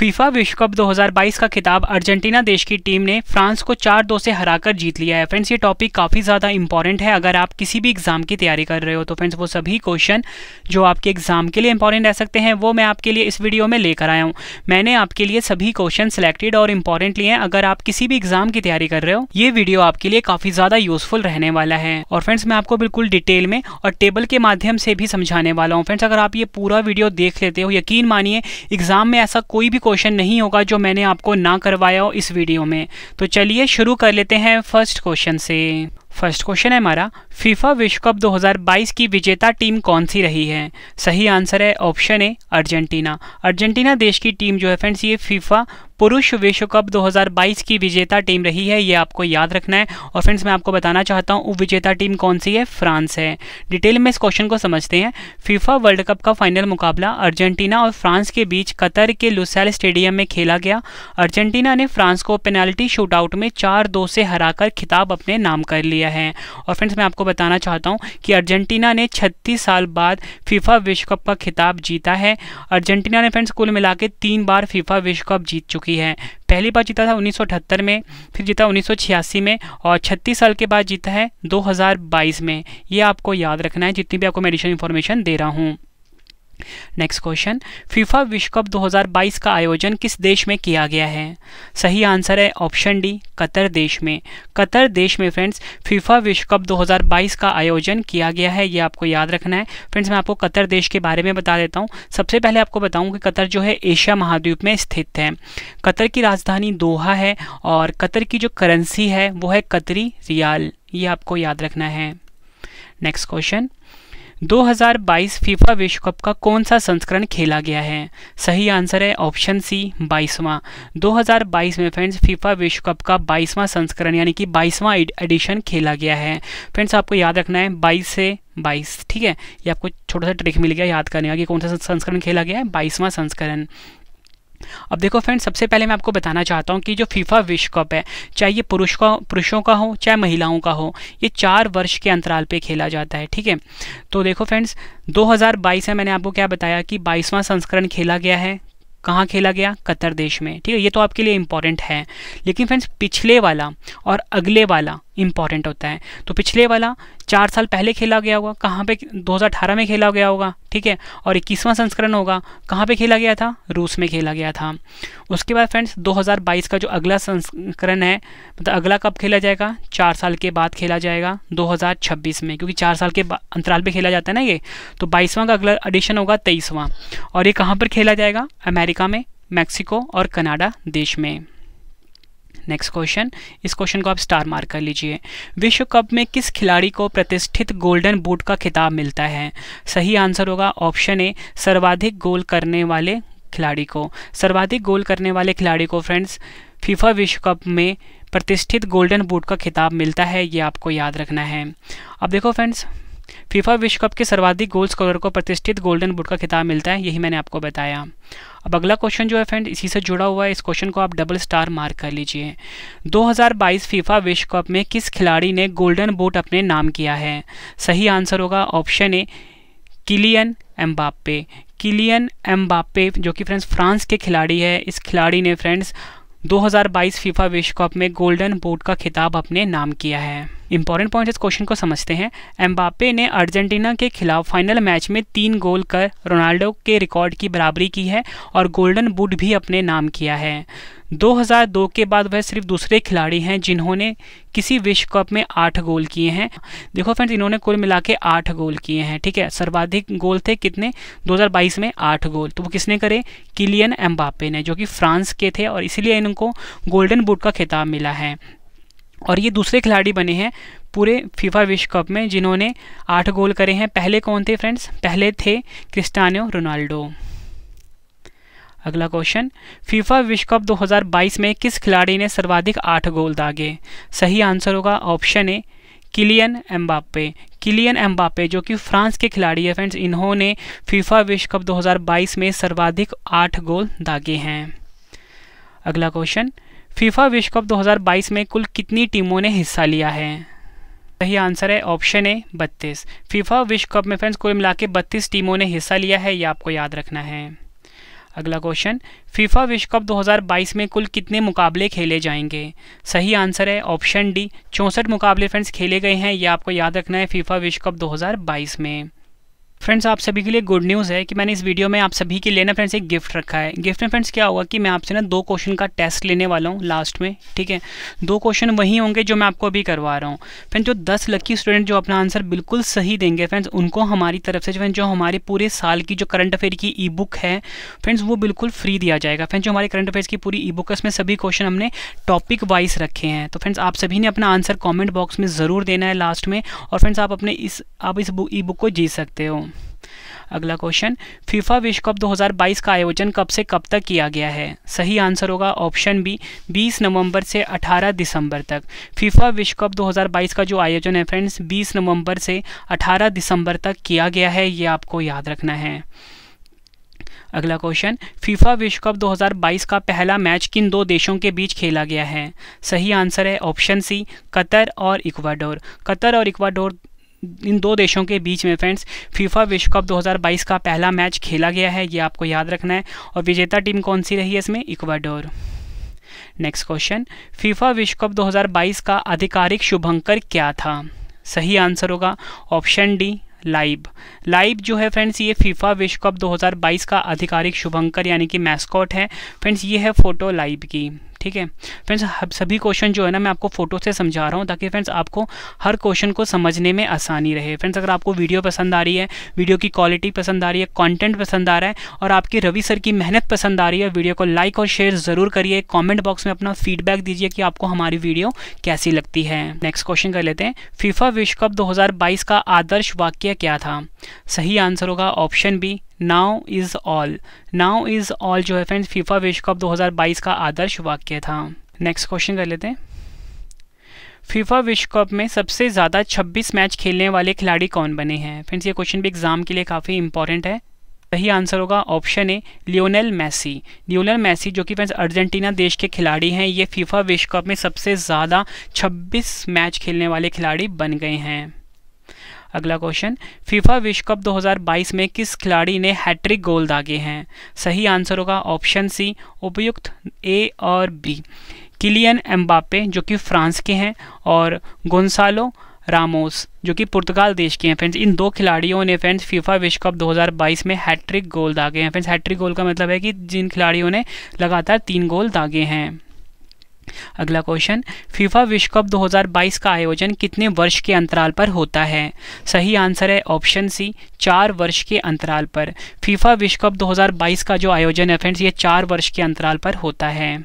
FIFA विश्व cup 2022 का खिताब अर्जेंटीना देश की टीम ने फ्रांस को चार दो से हराकर जीत लिया है फ्रेंड्स ये टॉपिक काफ़ी ज़्यादा इंपॉर्टेंट है अगर आप किसी भी एग्ज़ाम की तैयारी कर रहे हो तो फ्रेंड्स वो सभी क्वेश्चन जो आपके एग्ज़ाम के लिए इंपॉर्टेंट रह सकते हैं वो मैं आपके लिए इस वीडियो में लेकर आया हूँ मैंने आपके लिए सभी क्वेश्चन सेलेक्टेड और इंपॉर्टेंट लिए हैं अगर आप किसी भी एग्ज़ाम की तैयारी कर रहे हो ये वीडियो आपके लिए काफ़ी ज़्यादा यूजफुल रहने वाला है और फ्रेंड्स मैं आपको बिल्कुल डिटेल में और टेबल के माध्यम से भी समझाने वाला हूँ फ्रेंड्स अगर आप ये पूरा वीडियो देख लेते हो यकीन मानिए एग्ज़ाम में ऐसा कोई भी क्वेश्चन नहीं होगा जो मैंने आपको ना करवाया हो इस वीडियो में तो चलिए शुरू कर लेते हैं फर्स्ट क्वेश्चन से फर्स्ट क्वेश्चन है हमारा फीफा विश्व कप 2022 की विजेता टीम कौन सी रही है सही आंसर है ऑप्शन ए अर्जेंटीना अर्जेंटीना देश की टीम जो है फ्रेंड्स ये फीफा पुरुष विश्व कप 2022 की विजेता टीम रही है ये आपको याद रखना है और फ्रेंड्स मैं आपको बताना चाहता हूँ विजेता टीम कौन सी है फ्रांस है डिटेल में इस क्वेश्चन को समझते हैं फीफा वर्ल्ड कप का फाइनल मुकाबला अर्जेंटीना और फ्रांस के बीच कतर के लुसैल स्टेडियम में खेला गया अर्जेंटीना ने फ्रांस को पेनाल्टी शूटआउट में चार दो से हरा खिताब अपने नाम कर लिया लिया है और फ्रेंड्स मैं आपको बताना चाहता हूँ कि अर्जेंटीना ने 36 साल बाद फीफा विश्व कप का खिताब जीता है अर्जेंटीना ने फ्रेंड्स कुल मिला तीन बार फीफा विश्व कप जीत चुकी है पहली बार जीता था उन्नीस में फिर जीता उन्नीस में और 36 साल के बाद जीता है 2022 में ये आपको याद रखना है जितनी भी आपको मैं एडिशनल इन्फॉर्मेशन दे रहा हूँ नेक्स्ट क्वेश्चन फीफा विश्व कप 2022 का आयोजन किस देश में किया गया है सही आंसर है ऑप्शन डी कतर देश में कतर देश में फ्रेंड्स फीफा विश्व कप 2022 का आयोजन किया गया है ये आपको याद रखना है फ्रेंड्स मैं आपको कतर देश के बारे में बता देता हूँ सबसे पहले आपको बताऊँ कि कतर जो है एशिया महाद्वीप में स्थित है कतर की राजधानी दोहा है और कतर की जो करेंसी है वो है कतरी रियाल ये आपको याद रखना है नेक्स्ट क्वेश्चन 2022 फीफा विश्व कप का कौन सा संस्करण खेला गया है सही आंसर है ऑप्शन सी बाईसवां 2022 में फ्रेंड्स फीफा विश्व कप का बाईसवां संस्करण यानी कि बाईसवां एडिशन खेला गया है फ्रेंड्स आपको याद रखना है बाईस से बाईस ठीक है ये आपको छोटा सा ट्रिक मिल गया याद करने का कि कौन सा संस्करण खेला गया है बाईसवां संस्करण अब देखो फ्रेंड सबसे पहले मैं आपको बताना चाहता हूँ कि जो फीफा विश्व कप है चाहे ये पुरुष का पुरुषों का हो चाहे महिलाओं का हो ये चार वर्ष के अंतराल पे खेला जाता है ठीक है तो देखो फ्रेंड्स 2022 है मैंने आपको क्या बताया कि 22वां संस्करण खेला गया है कहाँ खेला गया कतर देश में ठीक है ये तो आपके लिए इम्पॉर्टेंट है लेकिन फ्रेंड्स पिछले वाला और अगले वाला इम्पॉर्टेंट होता है तो पिछले वाला चार साल पहले खेला गया होगा कहाँ पे 2018 में खेला गया होगा ठीक है और इक्कीसवां संस्करण होगा कहाँ पे खेला गया था रूस में खेला गया था उसके बाद फ्रेंड्स 2022 का जो अगला संस्करण है मतलब अगला कब खेला जाएगा चार साल के बाद खेला जाएगा 2026 में क्योंकि चार साल के अंतराल पर खेला जाता है ना ये तो बाईसवां का अगला एडिशन होगा तेईसवां और ये कहाँ पर खेला जाएगा अमेरिका में मैक्सिको और कनाडा देश में नेक्स्ट क्वेश्चन इस क्वेश्चन को आप स्टार मार्क कर लीजिए विश्व कप में किस खिलाड़ी को प्रतिष्ठित गोल्डन बूट का खिताब मिलता है सही आंसर होगा ऑप्शन ए सर्वाधिक गोल करने वाले खिलाड़ी को सर्वाधिक गोल करने वाले खिलाड़ी को फ्रेंड्स फीफा विश्व कप में प्रतिष्ठित गोल्डन बूट का खिताब मिलता है ये आपको याद रखना है अब देखो फ्रेंड्स फीफा विश्व कप के सर्वाधिक गोल स्कोरर को प्रतिष्ठित गोल्डन बुट का खिताब मिलता है यही मैंने आपको बताया अब अगला क्वेश्चन जो है फ्रेंड इसी से जुड़ा हुआ है इस क्वेश्चन को आप डबल स्टार मार्क कर लीजिए 2022 फीफा विश्व कप में किस खिलाड़ी ने गोल्डन बूट अपने नाम किया है सही आंसर होगा option A Kylian Mbappe Kylian Mbappe जो कि फ्रेंड्स फ्रांस के खिलाड़ी है इस खिलाड़ी ने फ्रेंड्स 2022 फीफा विश्व कप में गोल्डन बूट का खिताब अपने नाम किया है इंपॉर्टेंट पॉइंट इस क्वेश्चन को समझते हैं एम्बापे ने अर्जेंटीना के खिलाफ फाइनल मैच में तीन गोल कर रोनाल्डो के रिकॉर्ड की बराबरी की है और गोल्डन बूट भी अपने नाम किया है 2002 के बाद वह सिर्फ दूसरे खिलाड़ी हैं जिन्होंने किसी विश्व कप में आठ गोल किए हैं देखो फ्रेंड्स इन्होंने कुल मिला के आठ गोल किए हैं ठीक है सर्वाधिक गोल थे कितने 2022 में आठ गोल तो वो किसने करे किलियन एम्बापे ने जो कि फ्रांस के थे और इसीलिए इनको गोल्डन बुट का खिताब मिला है और ये दूसरे खिलाड़ी बने हैं पूरे फीफा विश्व कप में जिन्होंने आठ गोल करे हैं पहले कौन थे फ्रेंड्स पहले थे क्रिस्टानो रोनाल्डो अगला क्वेश्चन फीफा विश्व कप 2022 में किस खिलाड़ी ने सर्वाधिक आठ गोल दागे सही आंसर होगा option A Kylian Mbappe Kylian Mbappe जो कि फ्रांस के खिलाड़ी है फ्रेंड्स इन्होंने फीफा विश्व कप 2022 में सर्वाधिक आठ गोल दागे हैं अगला क्वेश्चन फीफा विश्व कप 2022 में कुल कितनी टीमों ने हिस्सा लिया है सही आंसर है ऑप्शन ए बत्तीस फीफा विश्व कप में फ्रेंड्स कुल मिला के बत्तीस टीमों ने हिस्सा लिया है ये आपको याद रखना है अगला क्वेश्चन फीफा विश्व कप 2022 में कुल कितने मुकाबले खेले जाएंगे सही आंसर है ऑप्शन डी चौंसठ मुकाबले फ्रेंड्स खेले गए हैं ये आपको याद रखना है फीफा विश्व कप 2022 में फ्रेंड्स आप सभी के लिए गुड न्यूज़ है कि मैंने इस वीडियो में आप सभी के लिए ना फ्रेंड्स एक गिफ्ट रखा है गिफ्ट में फ्रेंड्स क्या होगा कि मैं आपसे ना दो क्वेश्चन का टेस्ट लेने वाला हूँ लास्ट में ठीक है दो क्वेश्चन वही होंगे जो मैं आपको अभी करवा रहा हूँ फ्रेंड्स जो दस लकी स्टूडेंट जो अपना आंसर बिल्कुल सही देंगे फ्रेंड्स उनको हमारी तरफ से फ्रेंड जो हमारे पूरे साल की जो करंट अफेयर की ई बुक है फ्रेंड्स वो बिल्कुल फ्री दिया जाएगा फ्रेंड जो हमारे करंट अफेयर्स की पूरी ई बुक है उसमें सभी क्वेश्चन हमने टॉपिक वाइज रखे हैं तो फ्रेंड्स आप सभी ने अपना आंसर कॉमेंट बॉक्स में ज़रूर देना है लास्ट में और फ्रेंड्स आप अपने इस आप इस ई बुक को जीत सकते हो अगला क्वेश्चन फीफा विश्व कप 2022 का आयोजन कब से कब तक किया गया है सही आंसर होगा ऑप्शन बी 20 नवंबर से 18 दिसंबर तक फीफा विश्व कप 2022 का जो आयोजन है फ्रेंड्स 20 नवंबर से 18 दिसंबर तक किया गया है ये आपको याद रखना है अगला क्वेश्चन फीफा विश्व कप 2022 का पहला मैच किन दो देशों के बीच खेला गया है सही आंसर है ऑप्शन सी कतर और इक्वाडोर कतर और इक्वाडोर इन दो देशों के बीच में फ्रेंड्स फीफा विश्व कप 2022 का पहला मैच खेला गया है ये आपको याद रखना है और विजेता टीम कौन सी रही है इसमें इक्वाडोर नेक्स्ट क्वेश्चन फीफा विश्व कप 2022 का आधिकारिक शुभंकर क्या था सही आंसर होगा ऑप्शन डी लाइव लाइव जो है फ्रेंड्स ये फीफा विश्व कप 2022 का आधिकारिक शुभंकर यानी कि मैस्कॉट है फ्रेंड्स ये है फ़ोटो लाइव की ठीक है फ्रेंड्स सभी क्वेश्चन जो है ना मैं आपको फोटो से समझा रहा हूँ ताकि फ्रेंड्स आपको हर क्वेश्चन को समझने में आसानी रहे फ्रेंड्स अगर आपको वीडियो पसंद आ रही है वीडियो की क्वालिटी पसंद आ रही है कॉन्टेंट पसंद आ रहा है और आपकी रवि सर की मेहनत पसंद आ रही है वीडियो को लाइक और शेयर ज़रूर करिए कॉमेंट बॉक्स में अपना फीडबैक दीजिए कि आपको हमारी वीडियो कैसी लगती है नेक्स्ट क्वेश्चन कर लेते हैं फीफा विश्व कप दो का आदर्श वाक्य क्या था सही आंसर होगा option B now is all now is all जो है फ्रेंड्स फीफा विश्व कप 2022 का आदर्श वाक्य था नेक्स्ट क्वेश्चन कर लेते हैं फीफा विश्व कप में सबसे ज़्यादा 26 मैच खेलने वाले खिलाड़ी कौन बने हैं फ्रेंड्स ये क्वेश्चन भी एग्ज़ाम के लिए काफ़ी इंपॉर्टेंट है सही आंसर होगा option A Lionel Messi Lionel Messi जो कि फ्रेंड्स अर्जेंटीना देश के खिलाड़ी हैं ये फीफा विश्व कप में सबसे ज़्यादा 26 मैच खेलने वाले खिलाड़ी बन गए हैं अगला क्वेश्चन फीफा विश्व कप 2022 में किस खिलाड़ी ने हैट्रिक गोल दागे हैं सही आंसर होगा ऑप्शन सी उपयुक्त ए और बी किलियन एम्बापे जो कि फ्रांस के हैं और गोंसालो रामोस जो कि पुर्तगाल देश के हैं फ्रेंड्स इन दो खिलाड़ियों ने फ्रेंड्स फीफा विश्व कप 2022 में हैट्रिक गोल दागे हैं फ्रेंड्स हैट्रिक गोल का मतलब है कि जिन खिलाड़ियों ने लगातार तीन गोल दागे हैं अगला क्वेश्चन फीफा विश्व कप 2022 का आयोजन कितने वर्ष के अंतराल पर होता है सही आंसर है ऑप्शन सी चार वर्ष के अंतराल पर फीफा विश्व कप 2022 का जो आयोजन है फ्रेंड्स ये चार वर्ष के अंतराल पर होता है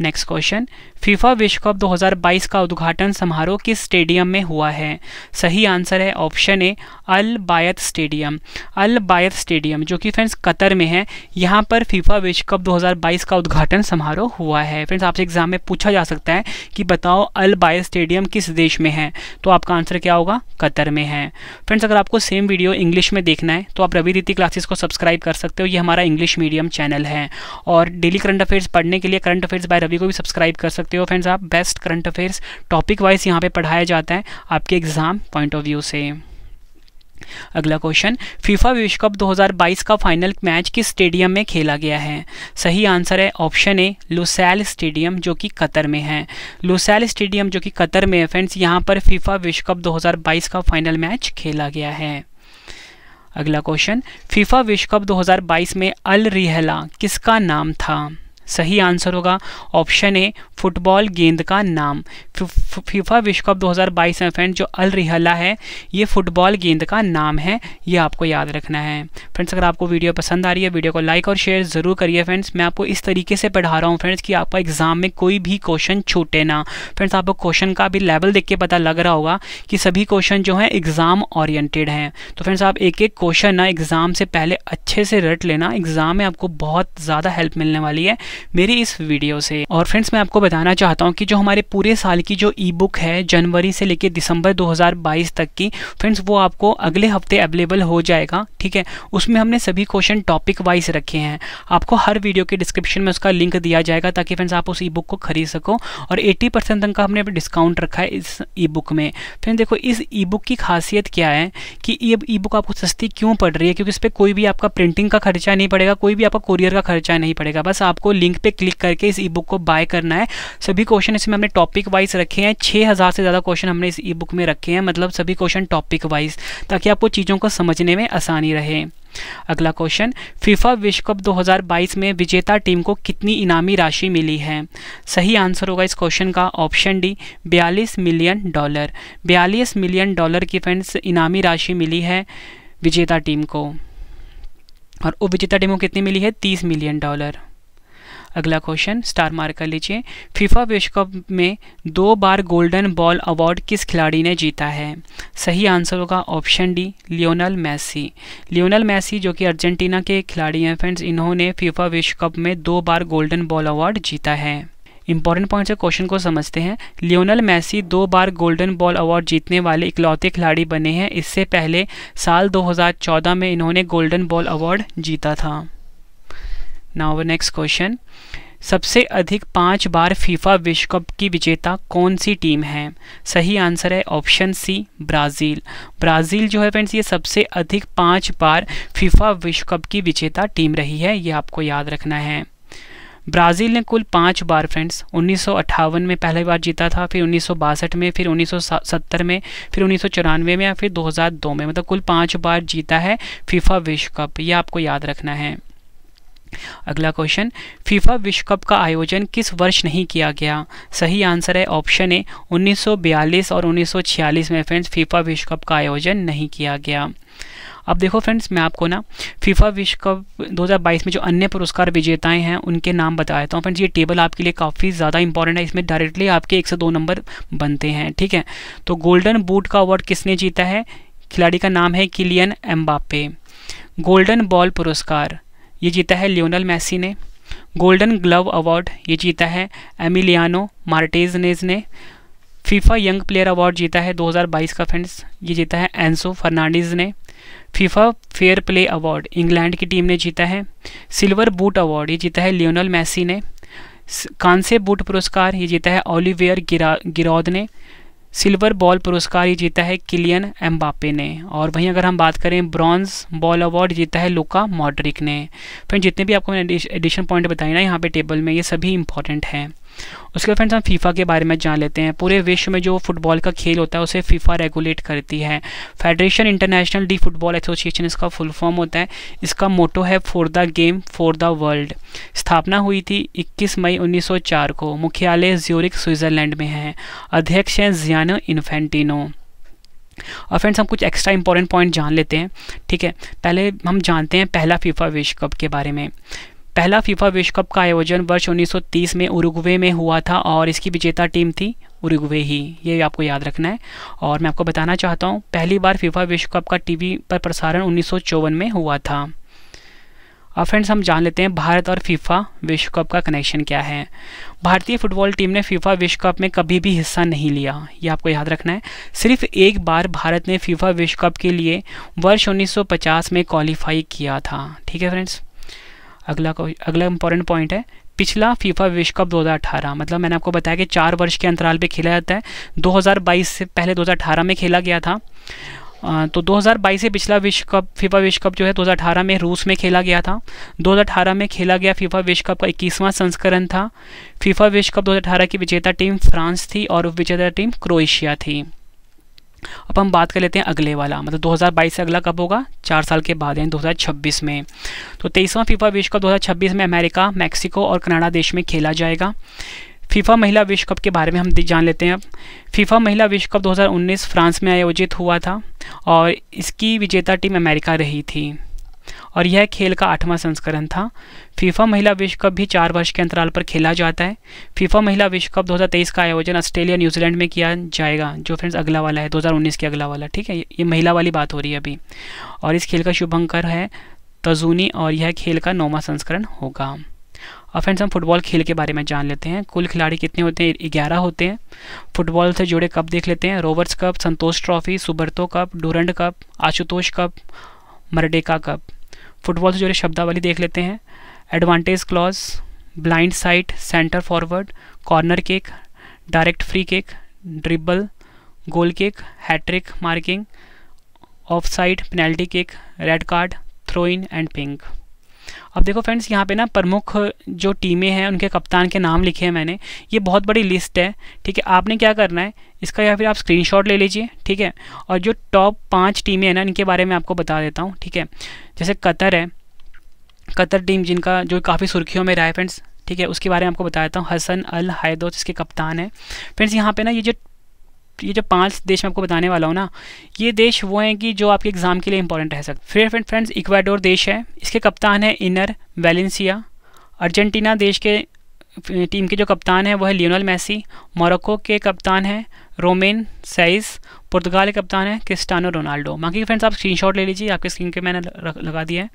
नेक्स्ट क्वेश्चन फीफा विश्व कप 2022 का उद्घाटन समारोह किस स्टेडियम में हुआ है सही आंसर है option A Al Bayt stadium Al Bayt stadium जो कि फ्रेंड्स कतर में है यहाँ पर फीफा विश्व कप 2022 का उद्घाटन समारोह हुआ है फ्रेंड्स आपसे एग्जाम में पूछा जा सकता है कि बताओ अल बायत स्टेडियम किस देश में है तो आपका आंसर क्या होगा कतर में है फ्रेंड्स अगर आपको सेम वीडियो इंग्लिश में देखना है तो आप रवि रीति क्लासेस को सब्सक्राइब कर सकते हो ये हमारा इंग्लिश मीडियम चैनल है और डेली करंट अफेयर्स पढ़ने के लिए करंट अफेयर्स बाय रवि को भी सब्सक्राइब कर सकते हो फ्रेंड्स आप best current affairs topic wise यहाँ पर पढ़ाया जाता है आपके एग्ज़ाम पॉइंट ऑफ व्यू से अगला क्वेश्चन फीफा विश्व कप 2022 का फाइनल मैच किस स्टेडियम में खेला गया है सही आंसर है ऑप्शन ए लुसैल स्टेडियम जो कि कतर में है लुसैल स्टेडियम जो कि कतर में है फ्रेंड्स यहाँ पर फीफा विश्व कप 2022 का फाइनल मैच खेला गया है अगला क्वेश्चन फीफा विश्व कप 2022 में अल रिहला किसका नाम था सही आंसर होगा ऑप्शन ए फुटबॉल गेंद का नाम फीफा विश्व कप 2022 फ्रेंड्स जो अल रिहला है ये फुटबॉल गेंद का नाम है ये आपको याद रखना है फ्रेंड्स अगर आपको वीडियो पसंद आ रही है वीडियो को लाइक और शेयर ज़रूर करिए फ्रेंड्स मैं आपको इस तरीके से पढ़ा रहा हूँ फ्रेंड्स कि आपका एग्ज़ाम में कोई भी क्वेश्चन छूटे ना फ्रेंड्स आपको क्वेश्चन का भी लेवल देख के पता लग रहा होगा कि सभी क्वेश्चन जो हैं एग्ज़ाम ऑरिएटेड हैं तो फ्रेंड्स आप एक एक क्वेश्चन ना एग्ज़ाम से पहले अच्छे से रट लेना एग्ज़ाम में आपको बहुत ज़्यादा हेल्प मिलने वाली है मेरी इस वीडियो से और फ्रेंड्स मैं आपको बताना चाहता हूँ कि जो हमारे पूरे साल की जो ई बुक है जनवरी से लेकर दिसंबर 2022 तक की फ्रेंड्स वो आपको अगले हफ्ते अवेलेबल हो जाएगा ठीक है उसमें हमने सभी क्वेश्चन टॉपिक वाइज रखे हैं आपको हर वीडियो के डिस्क्रिप्शन में उसका लिंक दिया जाएगा ताकि फ्रेंड्स आप उस ई बुक को खरीद सको और एट्टी परसेंट तक का हमने डिस्काउंट रखा है इस ई बुक में फ्रेंड देखो इस ई बुक की खासियत क्या है कि ये ई बुक आपको सस्ती क्यों पड़ रही है क्योंकि इस पर कोई भी आपका प्रिंटिंग का खर्चा नहीं पड़ेगा कोई भी आपका कोरियर का खर्चा नहीं पड़ेगा बस आपको लिंक पे क्लिक करके इस ई बुक को बाय करना है सभी क्वेश्चन इसमें हमने टॉपिक वाइज रखे हैं छः हज़ार से ज़्यादा क्वेश्चन हमने इस ई बुक में रखे हैं मतलब सभी क्वेश्चन टॉपिक वाइज ताकि आपको चीज़ों को समझने में आसानी रहे अगला क्वेश्चन फीफा विश्व कप 2022 में विजेता टीम को कितनी इनामी राशि मिली है सही आंसर होगा इस क्वेश्चन का ऑप्शन डी बयालीस मिलियन डॉलर बयालीस मिलियन डॉलर की फ्रेंड्स इनामी राशि मिली है विजेता टीम को और विजेता टीम को कितनी मिली है तीस मिलियन डॉलर अगला क्वेश्चन स्टार मार्क कर लीजिए फीफा विश्व कप में दो बार गोल्डन बॉल अवार्ड किस खिलाड़ी ने जीता है सही आंसर होगा option D Lionel Messi Lionel Messi जो कि अर्जेंटीना के खिलाड़ी हैं फ्रेंड्स इन्होंने फीफा विश्व कप में दो बार गोल्डन बॉल अवार्ड जीता है इंपॉर्टेंट पॉइंट से क्वेश्चन को समझते हैं लियोनल मैसी दो बार गोल्डन बॉल अवार्ड जीतने वाले इकलौते खिलाड़ी बने हैं इससे पहले साल 2014 में इन्होंने गोल्डन बॉल अवार्ड जीता था नाउ नेक्स्ट क्वेश्चन सबसे अधिक पाँच बार फीफा विश्व कप की विजेता कौन सी टीम है सही आंसर है ऑप्शन सी ब्राज़ील ब्राज़ील जो है फ्रेंड्स ये सबसे अधिक पाँच बार फीफा विश्व कप की विजेता टीम रही है ये आपको याद रखना है ब्राज़ील ने कुल पाँच बार फ्रेंड्स उन्नीस में पहली बार जीता था फिर उन्नीस में फिर उन्नीस में फिर उन्नीस में या फिर दो में मतलब कुल पाँच बार जीता है फीफा विश्व कप ये आपको याद रखना है अगला क्वेश्चन फीफा विश्व कप का आयोजन किस वर्ष नहीं किया गया सही आंसर है ऑप्शन ए 1942 और 1946 में फ्रेंड्स फीफा विश्व कप का आयोजन नहीं किया गया अब देखो फ्रेंड्स मैं आपको ना फीफा विश्व कप 2022 में जो अन्य पुरस्कार विजेताएं हैं उनके नाम बता देता हूँ फ्रेंड्स ये टेबल आपके लिए काफ़ी ज़्यादा इंपॉर्टेंट है इसमें डायरेक्टली आपके एक से दो नंबर बनते हैं ठीक है तो गोल्डन बूट का अवार्ड किसने जीता है खिलाड़ी का नाम है किलियन एम्बापे गोल्डन बॉल पुरस्कार ये जीता है लियोनल मैसी ने गोल्डन ग्लव अवार्ड ये जीता है एमिलियानो मार्टेजनेज ने फीफा यंग प्लेयर अवार्ड जीता है 2022 का फ्रेंड्स ये जीता है एंसो फर्नांडिस ने FIFA fair play award England की टीम ने जीता है सिल्वर बूट अवार्ड ये जीता है लियोनल मैसी ने कांसे बूट पुरस्कार ये जीता है ओलिवियर गिरा गिरौद ने सिल्वर बॉल पुरस्कार ये जीता है किलियन एम्बापे ने और वहीं अगर हम बात करें ब्रॉन्ज बॉल अवार्ड जीता है लुका मॉड्रिक ने फ्रेंड जितने भी आपको मैंने एडिशन पॉइंट बताए ना यहाँ पे टेबल में ये सभी इंपॉर्टेंट हैं उसके बाद फ्रेंड्स हम फीफा के बारे में जान लेते हैं पूरे विश्व में जो फुटबॉल का खेल होता है उसे फीफा रेगुलेट करती है Federation Internationale de Football Association इसका फुल फॉर्म होता है इसका मोटो है for the game for the world स्थापना हुई थी 21 मई 1904 को मुख्यालय ज्योरिक स्विट्ज़रलैंड में है अध्यक्ष हैं जियानो इन्फेंटिनो और फ्रेंड्स हम कुछ एक्स्ट्रा इंपॉर्टेंट पॉइंट जान लेते हैं ठीक है पहले हम जानते हैं पहला फीफा विश्व कप के बारे में पहला फीफा विश्व कप का आयोजन वर्ष 1930 में उरुग्वे में हुआ था और इसकी विजेता टीम थी उरुग्वे ही ये आपको याद रखना है और मैं आपको बताना चाहता हूँ पहली बार फीफा विश्व कप का टीवी पर प्रसारण उन्नीस में हुआ था अब फ्रेंड्स हम जान लेते हैं भारत और फीफा विश्व कप का कनेक्शन क्या है भारतीय फुटबॉल टीम ने फीफा विश्व कप में कभी भी हिस्सा नहीं लिया ये आपको याद रखना है सिर्फ एक बार भारत ने फीफा विश्व कप के लिए वर्ष 1950 में क्वालिफाई किया था ठीक है फ्रेंड्स अगला अगला इंपॉर्टेंट पॉइंट है पिछला फीफा विश्व कप 2018 मतलब मैंने आपको बताया कि चार वर्ष के अंतराल पे खेला जाता है 2022 से पहले 2018 में खेला गया था तो 2022 से पिछला विश्व कप फीफा विश्व कप जो है 2018 में रूस में खेला गया था 2018 में खेला गया फीफा विश्व कप का इक्कीसवां संस्करण था फीफा विश्व कप 2018 की विजेता टीम फ्रांस थी और विजेता टीम क्रोएशिया थी अब हम बात कर लेते हैं अगले वाला मतलब 2022 से अगला कब होगा चार साल के बाद यानी 2026 में तो तेईसवां फीफा विश्व कप 2026 में अमेरिका मैक्सिको और कनाडा देश में खेला जाएगा फीफा महिला विश्व कप के बारे में हम जान लेते हैं अब फीफा महिला विश्व कप 2019 फ्रांस में आयोजित हुआ था और इसकी विजेता टीम अमेरिका रही थी और यह खेल का आठवां संस्करण था फीफा महिला विश्व कप भी चार वर्ष के अंतराल पर खेला जाता है फीफा महिला विश्व कप 2023 का आयोजन ऑस्ट्रेलिया न्यूजीलैंड में किया जाएगा जो फ्रेंड्स अगला वाला है 2019 के अगला वाला ठीक है ये महिला वाली बात हो रही है अभी और इस खेल का शुभंकर है तजूनी और यह खेल का नौवा संस्करण होगा और फ्रेंड्स हम फुटबॉल खेल के बारे में जान लेते हैं कुल खिलाड़ी कितने होते हैं ग्यारह होते हैं फुटबॉल से जुड़े कप देख लेते हैं Rovers cup Santosh trophy Subroto cup Durand cup Ashutosh cup Merdeka cup football से जुड़े शब्दावली देख लेते हैं advantage clause blind side centre forward corner kick direct free kick dribble goal kick hat trick marking offside penalty kick red card throw in and pink अब देखो friends यहाँ पे ना प्रमुख जो टीमें हैं उनके कप्तान के नाम लिखे हैं मैंने ये बहुत बड़ी लिस्ट है ठीक है आपने क्या करना है इसका या फिर आप स्क्रीनशॉट ले लीजिए ठीक है और जो टॉप पाँच टीमें हैं ना इनके बारे में आपको बता देता हूँ ठीक है जैसे कतर है कतर टीम जिनका जो काफ़ी सुर्खियों में रहा है फ्रेंड्स ठीक है उसके बारे में आपको बता देता हूँ हसन अल हैदो जिसके कप्तान हैं फ्रेंड्स यहाँ पे ना ये जो ये जो पांच देश मैं आपको बताने वाला हूँ ना ये देश वो हैं कि जो आपके एग्ज़ाम के लिए इंपॉर्टेंट रह सकते फिर फ्रेंड फ्रेंड्स इक्वाडोर देश है इसके कप्तान हैं इनर वैलेंसिया अर्जेंटीना देश के टीम के जो कप्तान हैं वो है लियोनल मैसी मोरक्को के कप्तान हैं रोमेन साइज पुर्तगाल के कप्तान हैं क्रिस्टानो रोनाल्डो बाकी फ्रेंड्स आप स्क्रीनशॉट ले लीजिए आपके स्क्रीन के मैंने लगा दिया है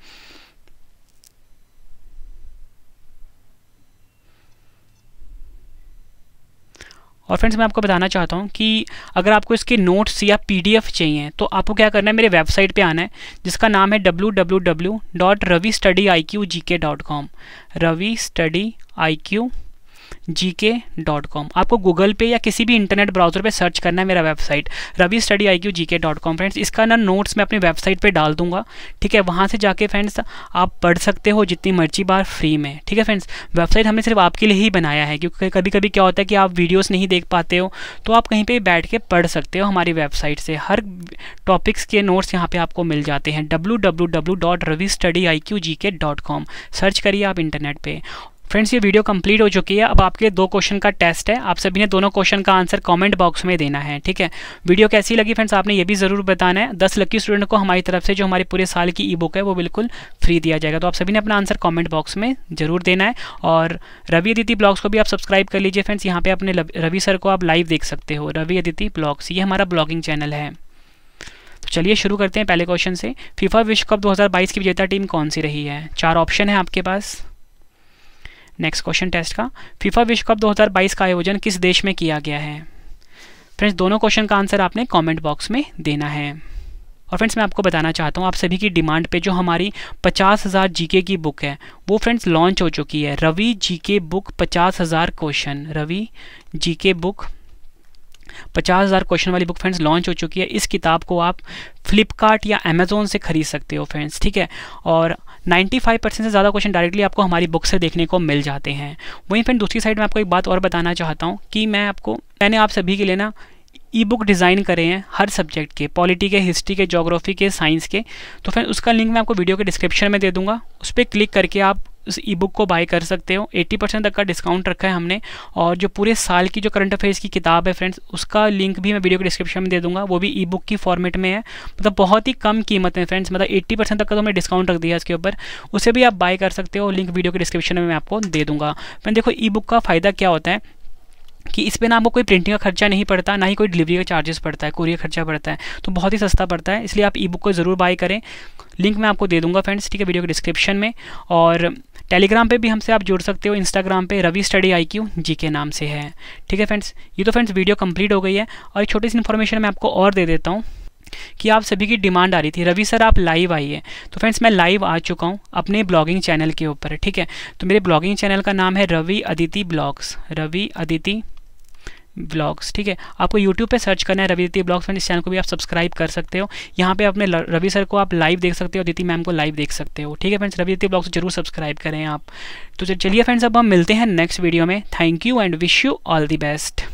और फ्रेंड्स मैं आपको बताना चाहता हूँ कि अगर आपको इसके नोट्स या पीडीएफ चाहिए तो आपको क्या करना है मेरे वेबसाइट पे आना है जिसका नाम है W W W dot Ravi study I Q G K dot com Ravi study I Q G K dot com आपको गूगल पे या किसी भी इंटरनेट ब्राउज़र पे सर्च करना है मेरा website Ravi study I Q G K dot com friends इसका ना नोट्स मैं अपनी वेबसाइट पे डाल दूंगा ठीक है वहाँ से जाके फ्रेंड्स आप पढ़ सकते हो जितनी मर्जी बार फ्री में ठीक है फ्रेंड्स वेबसाइट हमने सिर्फ आपके लिए ही बनाया है क्योंकि कभी कभी क्या होता है कि आप वीडियोज़ नहीं देख पाते हो तो आप कहीं पर बैठ के पढ़ सकते हो हमारी वेबसाइट से हर टॉपिक्स के नोट्स यहाँ पर आपको मिल जाते हैं W W W dot Ravi study I Q G K dot com search करिए आप इंटरनेट पर फ्रेंड्स ये वीडियो कंप्लीट हो चुकी है अब आपके लिए दो क्वेश्चन का टेस्ट है आप सभी ने दोनों क्वेश्चन का आंसर कमेंट बॉक्स में देना है ठीक है वीडियो कैसी लगी फ्रेंड्स आपने ये भी ज़रूर बताना है दस लकी स्टूडेंट को हमारी तरफ से जो हमारे पूरे साल की ई बुक है वो बिल्कुल फ्री दिया जाएगा तो आप सभी ने अपना आंसर कॉमेंट बॉक्स में ज़रूर देना है और रवि अदिति ब्लॉग्स को भी आप सब्सक्राइब कर लीजिए फ्रेंड्स यहाँ पर अपने रवि सर को आप लाइव देख सकते हो रवि अदिति ब्लॉग्स ये हमारा ब्लॉगिंग चैनल है तो चलिए शुरू करते हैं पहले क्वेश्चन से फीफा विश्व कप 2022 की विजेता टीम कौन सी रही है चार ऑप्शन है आपके पास नेक्स्ट क्वेश्चन टेस्ट का फीफा विश्व कप 2022 का आयोजन किस देश में किया गया है फ्रेंड्स दोनों क्वेश्चन का आंसर आपने कमेंट बॉक्स में देना है और फ्रेंड्स मैं आपको बताना चाहता हूँ आप सभी की डिमांड पे जो हमारी पचास हज़ार जीके की बुक है वो फ्रेंड्स लॉन्च हो चुकी है रवि जीके बुक पचास हज़ार क्वेश्चन रवि जीके बुक पचास हज़ार क्वेश्चन वाली बुक फ्रेंड्स लॉन्च हो चुकी है इस किताब को आप फ्लिपकार्ट या अमेज़ोन से ख़रीद सकते हो फ्रेंड्स ठीक है और 95 परसेंट से ज़्यादा क्वेश्चन डायरेक्टली आपको हमारी बुक से देखने को मिल जाते हैं वहीं फिर दूसरी साइड में आपको एक बात और बताना चाहता हूँ कि मैं आपको मैंने आप सभी के लिए ना ई बुक डिज़ाइन करे हैं हर सब्जेक्ट के पॉलिटी के हिस्ट्री के जोग्राफी के साइंस के तो फिर उसका लिंक मैं आपको वीडियो के डिस्क्रिप्शन में दे दूंगा उस पर क्लिक करके आप उस ई बुक को बाय कर सकते हो 80 परसेंट तक का डिस्काउंट रखा है हमने और जो पूरे साल की जो करंट अफेयर्स की किताब है फ्रेंड्स उसका लिंक भी मैं वीडियो के डिस्क्रिप्शन में दे दूंगा वो भी ई बुक की फॉर्मेट में है मतलब बहुत ही कम कीमत है फ्रेंड्स मतलब एट्टी परसेंट तक का तो हमने डिस्काउंट रख दिया इसके ऊपर उसे भी आप बाय कर सकते हो लिंक वीडियो के डिस्क्रिप्शन में मैं आपको दे दूँगा फ्रेंड देखो ई बुक का फ़ायदा क्या होता है कि इस पर ना आपको कोई प्रिंटिंग का खर्चा नहीं पड़ता ना ही कोई डिलीवरी का चार्जेस पड़ता है कोरियर खर्चा पड़ता है तो बहुत ही सस्ता पड़ता है इसलिए आप ई बुक को ज़रूर बाय करें लिंक मैं आपको दे दूंगा फ्रेंड्स ठीक है वीडियो के डिस्क्रिप्शन में और टेलीग्राम पे भी हमसे आप जुड़ सकते हो इंस्टाग्राम पे Ravi study I Q G K नाम से है ठीक है फ्रेंड्स ये तो फ्रेंड्स वीडियो कंप्लीट हो गई है और एक छोटी सी इन्फॉर्मेशन मैं आपको और दे देता हूँ कि आप सभी की डिमांड आ रही थी रवि सर आप लाइव आइए तो फ्रेंड्स मैं लाइव आ चुका हूँ अपने ब्लॉगिंग चैनल के ऊपर ठीक है तो मेरे ब्लॉगिंग चैनल का नाम है रवि अदिति ब्लॉग्स रवि अदिति ब्लॉग्स ठीक है आपको यूट्यूब पे सर्च करना है रवि दिति ब्लॉग्स फ्रेंड इस चैनल को भी आप सब्सक्राइब कर सकते हो यहाँ पे अपने रवि सर को आप लाइव देख सकते हो दीति मैम को लाइव देख सकते हो ठीक है फ्रेंड्स रवि दिति ब्लॉग्स जरूर सब्सक्राइब करें आप तो चलिए फ्रेंड्स अब हम मिलते हैं नेक्स्ट वीडियो में thank you and wish you all the best